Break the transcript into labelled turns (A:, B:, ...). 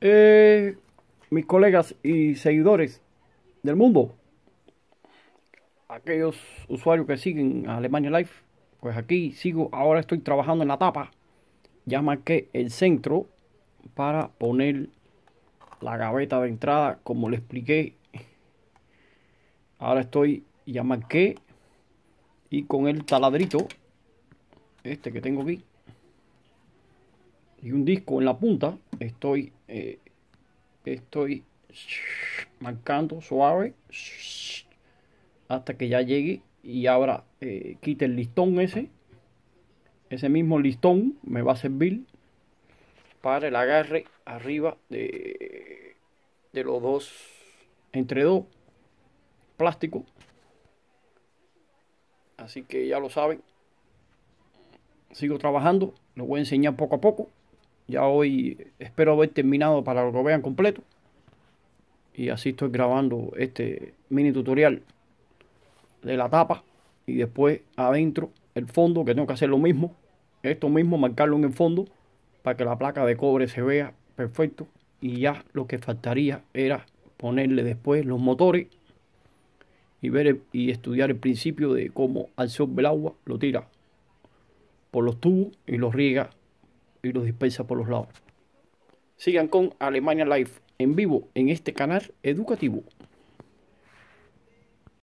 A: Eh, mis colegas y seguidores del mundo, aquellos usuarios que siguen Alemania Life pues aquí sigo, ahora estoy trabajando en la tapa, ya marqué el centro para poner la gaveta de entrada, como le expliqué, ahora estoy, ya marqué y con el taladrito, este que tengo aquí, y un disco en la punta estoy eh, estoy marcando suave hasta que ya llegue y ahora eh, quite el listón ese ese mismo listón me va a servir para el agarre arriba de, de los dos entre dos plástico así que ya lo saben sigo trabajando lo voy a enseñar poco a poco ya hoy espero haber terminado para que lo vean completo. Y así estoy grabando este mini tutorial de la tapa. Y después adentro el fondo, que tengo que hacer lo mismo. Esto mismo, marcarlo en el fondo para que la placa de cobre se vea perfecto. Y ya lo que faltaría era ponerle después los motores y ver y estudiar el principio de cómo sol el agua, lo tira por los tubos y los riega y los dispensa por los lados. Sigan con Alemania Live en vivo en este canal educativo.